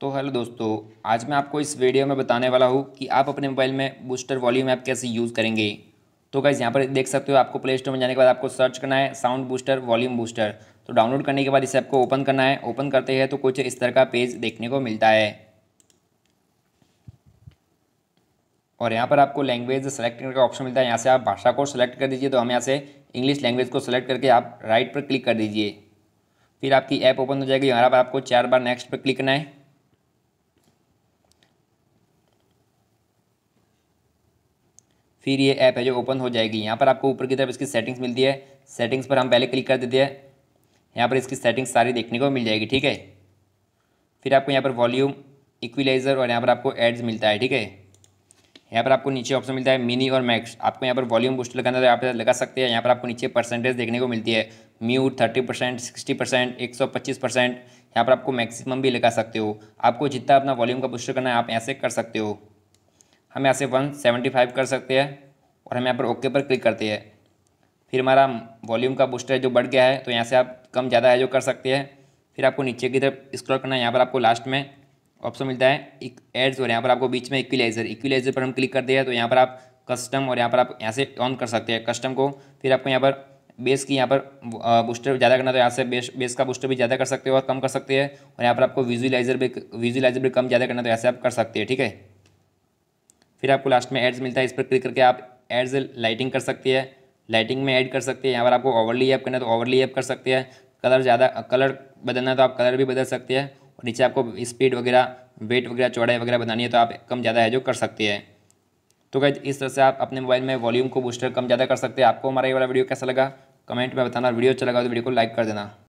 तो हेलो दोस्तों आज मैं आपको इस वीडियो में बताने वाला हूँ कि आप अपने मोबाइल में बूस्टर वॉल्यूम ऐप कैसे यूज़ करेंगे तो गाइज़ यहाँ पर देख सकते हो आपको प्ले स्टोर में जाने के बाद आपको सर्च करना है साउंड बूस्टर वॉल्यूम बूस्टर तो डाउनलोड करने के बाद इस ऐप को ओपन करना है ओपन करते हैं तो कुछ इस तरह का पेज देखने को मिलता है और यहाँ पर आपको लैंग्वेज सेलेक्ट करने का ऑप्शन मिलता है यहाँ से आप भाषा को सेलेक्ट कर दीजिए तो हम यहाँ से इंग्लिश लैंग्वेज को सिलेक्ट करके आप राइट पर क्लिक कर दीजिए फिर आपकी ऐप ओपन हो जाएगी यहाँ पर आपको चार बार नेक्स्ट पर क्लिक करना है फिर ये ऐप है जो ओपन हो जाएगी यहाँ पर आपको ऊपर की तरफ इसकी सेटिंग्स मिलती है सेटिंग्स पर हम पहले क्लिक कर देते हैं यहाँ पर इसकी सेटिंग्स सारी देखने को मिल जाएगी ठीक है फिर आपको यहाँ पर वॉल्यूम इक्विलाइज़र और यहाँ पर आपको एड्स मिलता है ठीक है यहाँ पर आपको नीचे ऑप्शन मिलता है मिनी और मैक्स आपको यहाँ पर वॉल्यूम बूस्ट लगाना तो आप लगा सकते हैं यहाँ पर आपको नीचे परसेंटेज देखने को मिलती है mute thirty percent sixty percent एक सौ पच्चीस परसेंट यहाँ पर आपको मैक्सिमम भी लगा सकते हो आपको जितना अपना वॉल्यूम का बूस्टर करना है आप यहाँ से कर सकते हो हम यहाँ से वन सेवेंटी फाइव कर सकते हैं और हम यहाँ पर ओके पर क्लिक करते हैं फिर हमारा वॉल्यूम का बूस्टर जो बढ़ गया है तो यहाँ से आप कम ज़्यादा है जो कर सकते हैं फिर आपको नीचे की तरफ स्क्रॉल करना है यहाँ पर आपको लास्ट में ऑप्शन मिलता है एक एड्स और यहाँ पर आपको बीच में इक्विलाइजर इक्विलाइजर पर हम क्लिक करते हैं तो यहाँ पर आप कस्टम और यहाँ पर आप यहाँ से ऑन कर सकते हैं कस्टम को फिर आपको यहाँ पर बेस की यहाँ पर बूस्टर ज़्यादा करना तो यहाँ से बेस बेस का बूस्टर भी ज़्यादा कर सकते हो और कम कर सकते हैं और यहाँ पर आपको विजुलाइजर भी विजुलाइजर भी कम ज़्यादा करना तो यहाँ से आप कर सकते हैं ठीक है फिर आपको लास्ट में एड्स मिलता है इस पर क्लिक करके आप एड्स लाइटिंग कर सकती है लाइटिंग में ऐड कर सकते हैं यहाँ पर आपको ओवरली ऐप करना है तो ओवरली ऐप कर सकते हैं कलर ज़्यादा कलर बदलना है तो आप कलर भी बदल सकते हैं और नीचे आपको स्पीड वगैरह वेट वगैरह चौड़ाई वगैरह बनानी है तो आप कम ज़्यादा है जो कर सकते हैं तो क्या इस तरह से आप अपने मोबाइल में वॉल्यूम को बूस्टर कम ज़्यादा कर सकते हैं आपको हमारा ये वाला वीडियो कैसा लगा कमेंट में बताना वीडियो अच्छा लगा तो वीडियो को लाइक कर देना